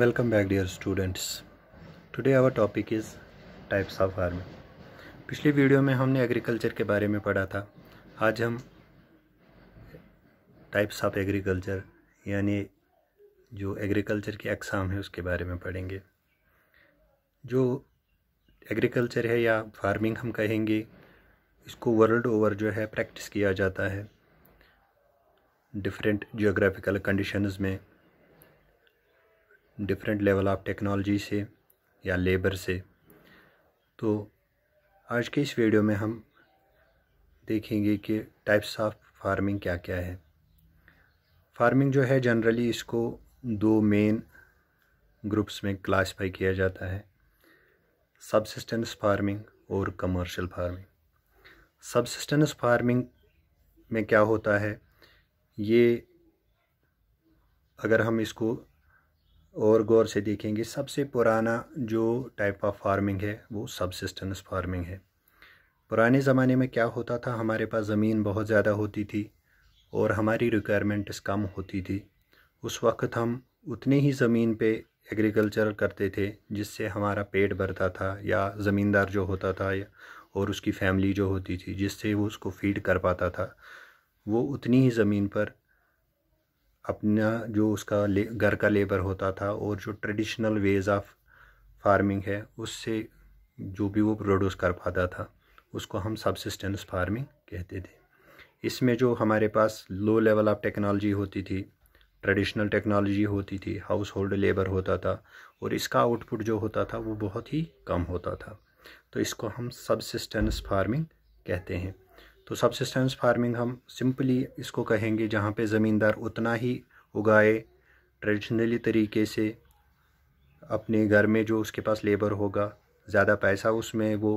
welcome back dear students today our topic is types of farming पिछली video में हमने agriculture के बारे में पढ़ा था आज हम टाइप्स ऑफ एग्रीकल्चर यानी जो एग्रीकल्चर की एक्साम है उसके बारे में पढ़ेंगे जो एग्रीकल्चर है या फार्मिंग हम कहेंगे इसको वर्ल्ड ओवर जो है प्रैक्टिस किया जाता है डिफरेंट जियोग्राफिकल कंडीशंस में डिफरेंट लेवल ऑफ टेक्नोलॉजी से या लेबर से तो आज के इस वीडियो में हम देखेंगे कि टाइप्स ऑफ फार्मिंग क्या क्या है फार्मिंग जो है जनरली इसको दो मेन ग्रुप्स में क्लासिफाई किया जाता है सबसिस्टेंस फार्मिंग और कमर्शियल फार्मिंग सबसिस्टेंस फार्मिंग में क्या होता है ये अगर हम इसको और गौर से देखेंगे सबसे पुराना जो टाइप ऑफ फार्मिंग है वो सबसिस्टेंस फार्मिंग है पुराने ज़माने में क्या होता था हमारे पास ज़मीन बहुत ज़्यादा होती थी और हमारी रिक्वायरमेंट्स कम होती थी उस वक्त हम उतने ही ज़मीन पे एग्रीकल्चर करते थे जिससे हमारा पेट भरता था या ज़मींदार जो होता था या और उसकी फैमिली जो होती थी जिससे वो उसको फीड कर पाता था वो उतनी ही ज़मीन पर अपना जो उसका घर का लेबर होता था और जो ट्रेडिशनल वेज ऑफ फार्मिंग है उससे जो भी वो प्रोड्यूस कर पाता था उसको हम सबसिस्टेंस फार्मिंग कहते थे इसमें जो हमारे पास लो लेवल ऑफ टेक्नोलॉजी होती थी ट्रेडिशनल टेक्नोलॉजी होती थी हाउस होल्ड लेबर होता था और इसका आउटपुट जो होता था वो बहुत ही कम होता था तो इसको हम सबसिस्टेंस फार्मिंग कहते हैं तो सबसिस्टेंस फार्मिंग हम सिंपली इसको कहेंगे जहाँ पे ज़मींदार उतना ही उगाए ट्रेडिशनली तरीके से अपने घर में जो उसके पास लेबर होगा ज़्यादा पैसा उसमें वो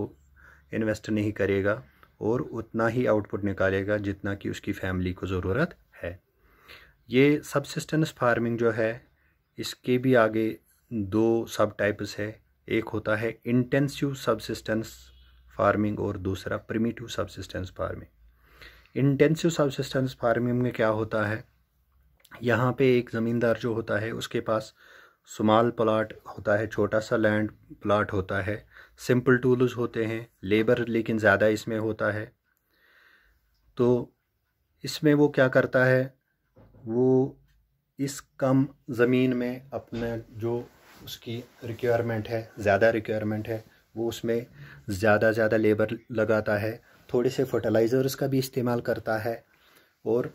इन्वेस्ट नहीं करेगा और उतना ही आउटपुट निकालेगा जितना कि उसकी फैमिली को ज़रूरत है ये सबसिस्टेंस फार्मिंग जो है इसके भी आगे दो सब टाइप्स है एक होता है इंटेंसिव सबसिस्टेंस फार्मिंग और दूसरा primitive subsistence farming intensive subsistence farming में क्या होता है यहाँ पे एक ज़मींदार जो होता है उसके पास स्मॉल प्लाट होता है छोटा सा लैंड प्लाट होता है सिंपल टूल्स होते हैं लेबर लेकिन ज़्यादा इसमें होता है तो इसमें वो क्या करता है वो इस कम ज़मीन में अपने जो उसकी रिक्वायरमेंट है ज़्यादा रिक्वायरमेंट है वो उसमें ज़्यादा ज़्यादा लेबर लगाता है थोड़े से फर्टिलाइज़र्स का भी इस्तेमाल करता है और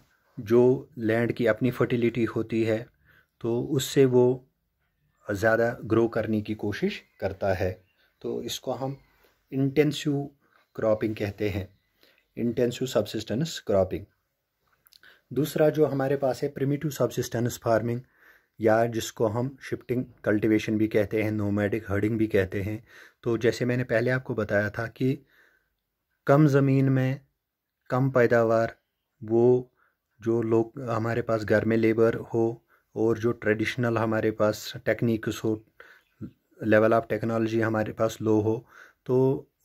जो लैंड की अपनी फर्टिलिटी होती है तो उससे वो ज़्यादा ग्रो करने की कोशिश करता है तो इसको हम इंटेंसिव क्रॉपिंग कहते हैं इंटेंसिव सबसिस्टेंस क्रॉपिंग दूसरा जो हमारे पास है प्रिमिटिव सबसिस्टेंस फार्मिंग या जिसको हम शिफ्टिंग कल्टीवेशन भी कहते हैं नोमैडिक हर्डिंग भी कहते हैं तो जैसे मैंने पहले आपको बताया था कि कम ज़मीन में कम पैदावार वो जो लोग हमारे पास घर में लेबर हो और जो ट्रेडिशनल हमारे पास टेक्निक्स हो लेवल ऑफ टेक्नोलॉजी हमारे पास लो हो तो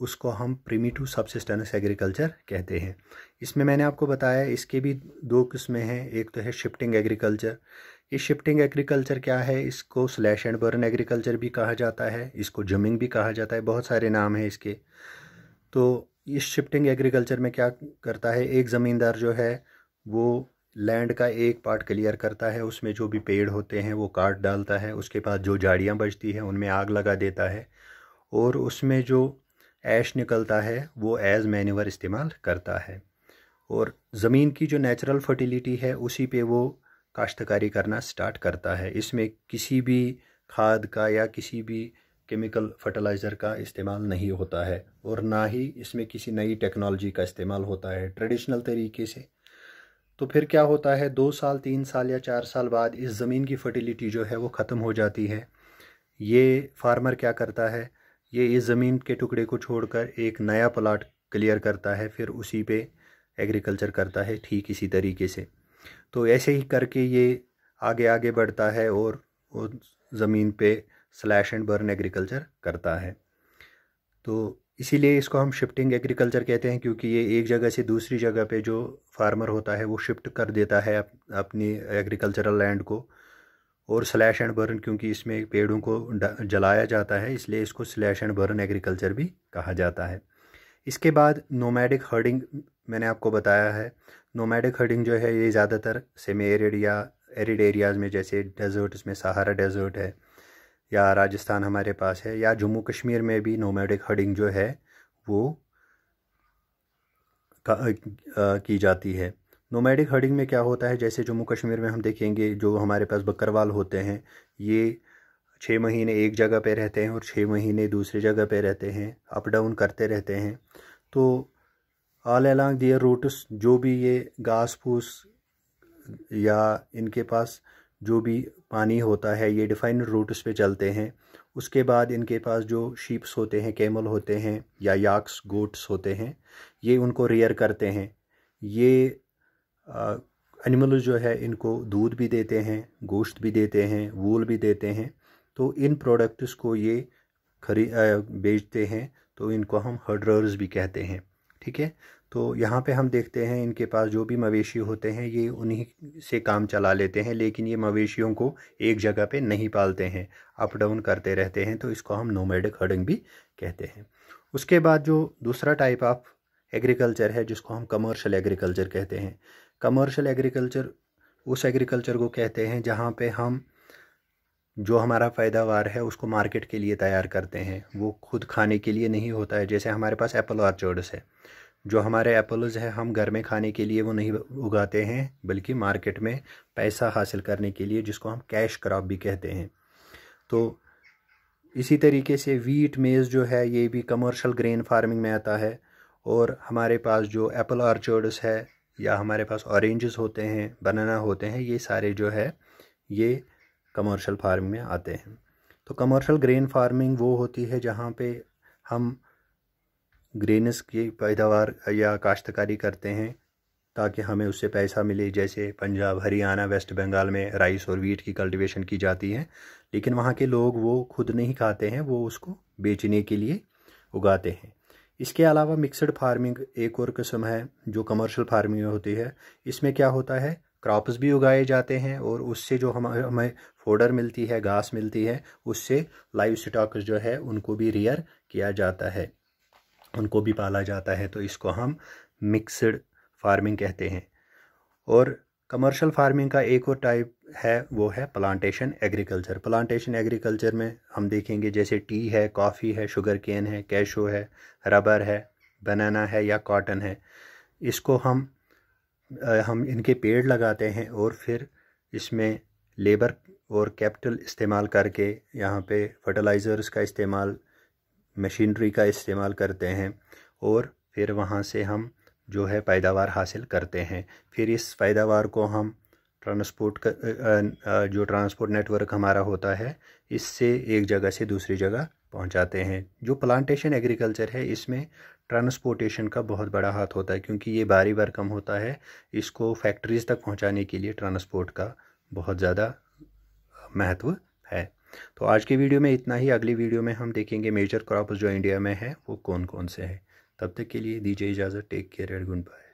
उसको हम प्रीमिटिव सबसिस्टेंस एग्रीकल्चर कहते हैं इसमें मैंने आपको बताया इसके भी दो किस्में हैं एक तो है शिफ्टिंग एग्रीकल्चर ये शिफ्टिंग एग्रीकल्चर क्या है इसको स्लैश एंड बर्न एग्रीकल्चर भी कहा जाता है इसको जमिंग भी कहा जाता है बहुत सारे नाम हैं इसके तो इस शिफ्टिंग एग्रीकल्चर में क्या करता है एक ज़मींदार जो है वो लैंड का एक पार्ट क्लियर करता है उसमें जो भी पेड़ होते हैं वो काट डालता है उसके बाद जो झाड़ियाँ बचती हैं उनमें आग लगा देता है और उसमें जो ऐश निकलता है वो एज़ मैन्यूवर इस्तेमाल करता है और ज़मीन की जो नेचुरल फर्टिलिटी है उसी पे वो काश्तकारी करना स्टार्ट करता है इसमें किसी भी खाद का या किसी भी केमिकल फर्टिलाइज़र का इस्तेमाल नहीं होता है और ना ही इसमें किसी नई टेक्नोलॉजी का इस्तेमाल होता है ट्रेडिशनल तरीके से तो फिर क्या होता है दो साल तीन साल या चार साल बाद इस ज़मीन की फर्टिलिटी जो है वो ख़त्म हो जाती है ये फार्मर क्या करता है ये इस ज़मीन के टुकड़े को छोड़कर एक नया प्लाट क्लियर करता है फिर उसी पे एग्रीकल्चर करता है ठीक इसी तरीके से तो ऐसे ही करके ये आगे आगे बढ़ता है और ज़मीन पे स्लैश एंड बर्न एग्रीकल्चर करता है तो इसीलिए इसको हम शिफ्टिंग एग्रीकल्चर कहते हैं क्योंकि ये एक जगह से दूसरी जगह पे जो फार्मर होता है वो शिफ्ट कर देता है अप, अपनी एग्रीकल्चरल लैंड को और स्लैश एंड बर्न क्योंकि इसमें पेड़ों को जलाया जाता है इसलिए इसको स्लैश एंड बर्न एग्रीकल्चर भी कहा जाता है इसके बाद नोमैडिक हर्डिंग मैंने आपको बताया है नोमैडिक हर्डिंग जो है ये ज़्यादातर सेमी एरिड या एरिड एरियाज़ में जैसे डेजर्ट्स में सहारा डेजर्ट है या राजस्थान हमारे पास है या जम्मू कश्मीर में भी नोमैडिक हर्डिंग जो है वो की जाती है नोमैडिक हर्डिंग में क्या होता है जैसे जम्मू कश्मीर में हम देखेंगे जो हमारे पास बकरवाल होते हैं ये छः महीने एक जगह पे रहते हैं और छः महीने दूसरी जगह पे रहते हैं अप डाउन करते रहते हैं तो ऑल अलॉन्ग दियर रूट्स जो भी ये घास फूस या इनके पास जो भी पानी होता है ये डिफाइंड रूट्स पे चलते हैं उसके बाद इनके पास जो शीप्स होते हैं कैमल होते हैं या याक्स गोट्स होते हैं ये उनको रेयर करते हैं ये एनिमल जो है इनको दूध भी देते हैं गोश्त भी देते हैं वूल भी देते हैं तो इन प्रोडक्ट्स को ये खरी आ, बेचते हैं तो इनको हम हर्डरर्स भी कहते हैं ठीक है तो यहाँ पे हम देखते हैं इनके पास जो भी मवेशी होते हैं ये उन्हीं से काम चला लेते हैं लेकिन ये मवेशियों को एक जगह पे नहीं पालते हैं अप डाउन करते रहते हैं तो इसको हम नोमेडिक हर्डिंग भी कहते हैं उसके बाद जो दूसरा टाइप ऑफ एग्रीकल्चर है जिसको हम कमर्शियल एग्रीकल्चर कहते हैं कमर्शियल एग्रीकल्चर उस एग्रीकल्चर को कहते हैं जहाँ पर हम जो हमारा पैदावार है उसको मार्केट के लिए तैयार करते हैं वो खुद खाने के लिए नहीं होता है जैसे हमारे पास एप्पल ऑर्चर्ड्स है जो हमारे एप्पल्स हैं हम घर में खाने के लिए वो नहीं उगाते हैं बल्कि मार्केट में पैसा हासिल करने के लिए जिसको हम कैश क्रॉप भी कहते हैं तो इसी तरीके से वीट मेज़ जो है ये भी कमर्शियल ग्रेन फार्मिंग में आता है और हमारे पास जो एप्पल आर्चर्ड्स है या हमारे पास ऑरेंजेस होते हैं बनाना होते हैं ये सारे जो है ये कमर्शियल फार्मिंग में आते हैं तो कमर्शियल ग्रेन फार्मिंग वो होती है जहाँ पे हम ग्रेनस की पैदावार या काश्तकारी करते हैं ताकि हमें उससे पैसा मिले जैसे पंजाब हरियाणा वेस्ट बंगाल में राइस और वीट की कल्टीवेशन की जाती है लेकिन वहाँ के लोग वो खुद नहीं खाते हैं वो उसको बेचने के लिए उगाते हैं इसके अलावा मिक्सड फार्मिंग एक और किस्म है जो कमर्शियल फार्मिंग होती है इसमें क्या होता है क्रॉप्स भी उगाए जाते हैं और उससे जो हम हमें फोडर मिलती है घास मिलती है उससे लाइव स्टॉक जो है उनको भी रियर किया जाता है उनको भी पाला जाता है तो इसको हम मिक्सड फार्मिंग कहते हैं और कमर्शियल फार्मिंग का एक और टाइप है वो है प्लांटेशन एग्रीकल्चर प्लांटेशन एग्रीकल्चर में हम देखेंगे जैसे टी है कॉफ़ी है शुगर केन है कैशो है रबर है बनाना है या कॉटन है इसको हम हम इनके पेड़ लगाते हैं और फिर इसमें लेबर और कैपिटल इस्तेमाल करके यहाँ पे फर्टिलाइज़र्स का इस्तेमाल मशीनरी का इस्तेमाल करते हैं और फिर वहाँ से हम जो है पैदावार हासिल करते हैं फिर इस पैदावार को हम ट्रांसपोर्ट का जो ट्रांसपोर्ट नेटवर्क हमारा होता है इससे एक जगह से दूसरी जगह पहुंचाते हैं जो प्लांटेशन एग्रीकल्चर है इसमें ट्रांसपोर्टेशन का बहुत बड़ा हाथ होता है क्योंकि ये बारी बार कम होता है इसको फैक्ट्रीज़ तक पहुंचाने के लिए ट्रांसपोर्ट का बहुत ज़्यादा महत्व है तो आज की वीडियो में इतना ही अगली वीडियो में हम देखेंगे मेजर क्रॉप जो इंडिया में है वो कौन कौन से हैं तब तक के लिए दीजिए इजाज़त take care and good bye